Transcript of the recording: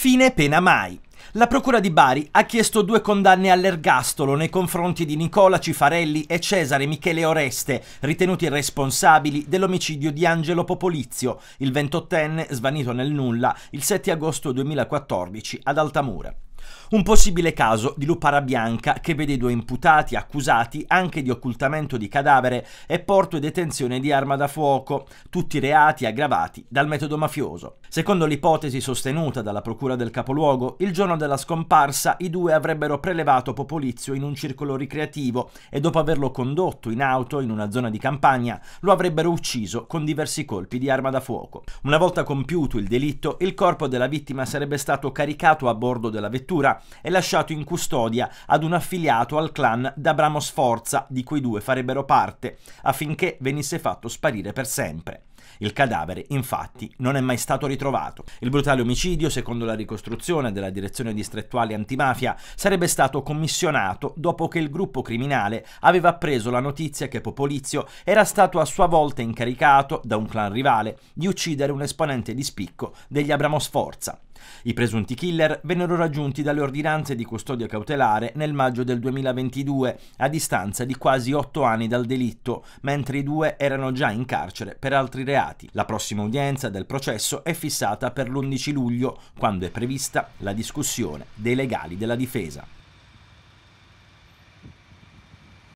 Fine pena mai. La Procura di Bari ha chiesto due condanne all'ergastolo nei confronti di Nicola Cifarelli e Cesare Michele Oreste, ritenuti responsabili dell'omicidio di Angelo Popolizio, il 28enne svanito nel nulla il 7 agosto 2014 ad Altamura. Un possibile caso di lupara bianca che vede i due imputati accusati anche di occultamento di cadavere e porto e detenzione di arma da fuoco, tutti reati aggravati dal metodo mafioso. Secondo l'ipotesi sostenuta dalla procura del capoluogo, il giorno della scomparsa i due avrebbero prelevato Popolizio in un circolo ricreativo e dopo averlo condotto in auto in una zona di campagna lo avrebbero ucciso con diversi colpi di arma da fuoco. Una volta compiuto il delitto, il corpo della vittima sarebbe stato caricato a bordo della vettura addirittura è lasciato in custodia ad un affiliato al clan d'Abramo Sforza, di cui due farebbero parte, affinché venisse fatto sparire per sempre. Il cadavere, infatti, non è mai stato ritrovato. Il brutale omicidio, secondo la ricostruzione della Direzione Distrettuale Antimafia, sarebbe stato commissionato dopo che il gruppo criminale aveva appreso la notizia che Popolizio era stato a sua volta incaricato da un clan rivale di uccidere un esponente di spicco degli Abramo Sforza. I presunti killer vennero raggiunti dalle ordinanze di custodia cautelare nel maggio del 2022, a distanza di quasi otto anni dal delitto, mentre i due erano già in carcere per altri reati reati. La prossima udienza del processo è fissata per l'11 luglio, quando è prevista la discussione dei legali della difesa.